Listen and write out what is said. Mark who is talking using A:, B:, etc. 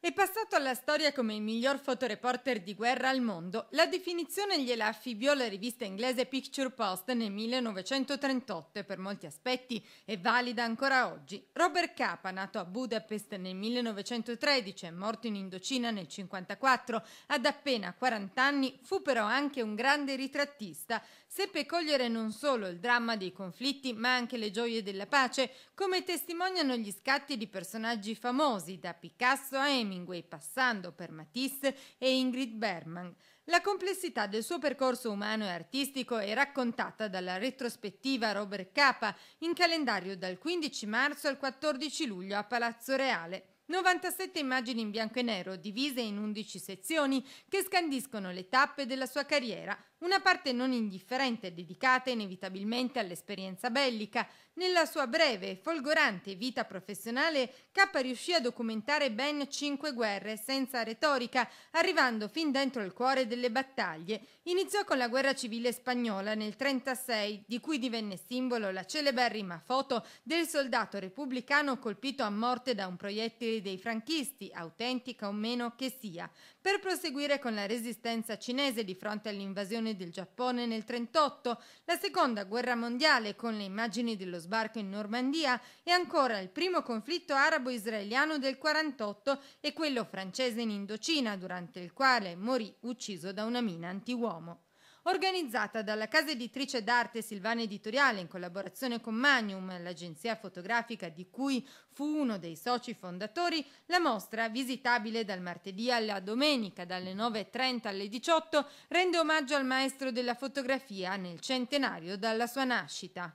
A: È passato alla storia come il miglior fotoreporter di guerra al mondo, la definizione gliela affibbiò la rivista inglese Picture Post nel 1938 e per molti aspetti è valida ancora oggi. Robert Capa, nato a Budapest nel 1913 e morto in Indocina nel 1954, ad appena 40 anni, fu però anche un grande ritrattista seppe cogliere non solo il dramma dei conflitti, ma anche le gioie della pace, come testimoniano gli scatti di personaggi famosi, da Picasso a Hemingway, passando per Matisse e Ingrid Berman. La complessità del suo percorso umano e artistico è raccontata dalla retrospettiva Robert Capa in calendario dal 15 marzo al 14 luglio a Palazzo Reale. 97 immagini in bianco e nero, divise in 11 sezioni, che scandiscono le tappe della sua carriera, una parte non indifferente dedicata inevitabilmente all'esperienza bellica. Nella sua breve e folgorante vita professionale, Kappa riuscì a documentare ben cinque guerre senza retorica, arrivando fin dentro il cuore delle battaglie. Iniziò con la guerra civile spagnola nel 1936, di cui divenne simbolo la celeberrima foto del soldato repubblicano colpito a morte da un proiettile quelli dei franchisti, autentica o meno che sia, per proseguire con la resistenza cinese di fronte all'invasione del Giappone nel 1938, la seconda guerra mondiale con le immagini dello sbarco in Normandia e ancora il primo conflitto arabo-israeliano del 1948 e quello francese in Indocina, durante il quale morì ucciso da una mina antiuomo organizzata dalla casa editrice d'arte Silvana Editoriale in collaborazione con Magnum, l'agenzia fotografica di cui fu uno dei soci fondatori, la mostra, visitabile dal martedì alla domenica dalle 9.30 alle 18, rende omaggio al maestro della fotografia nel centenario dalla sua nascita.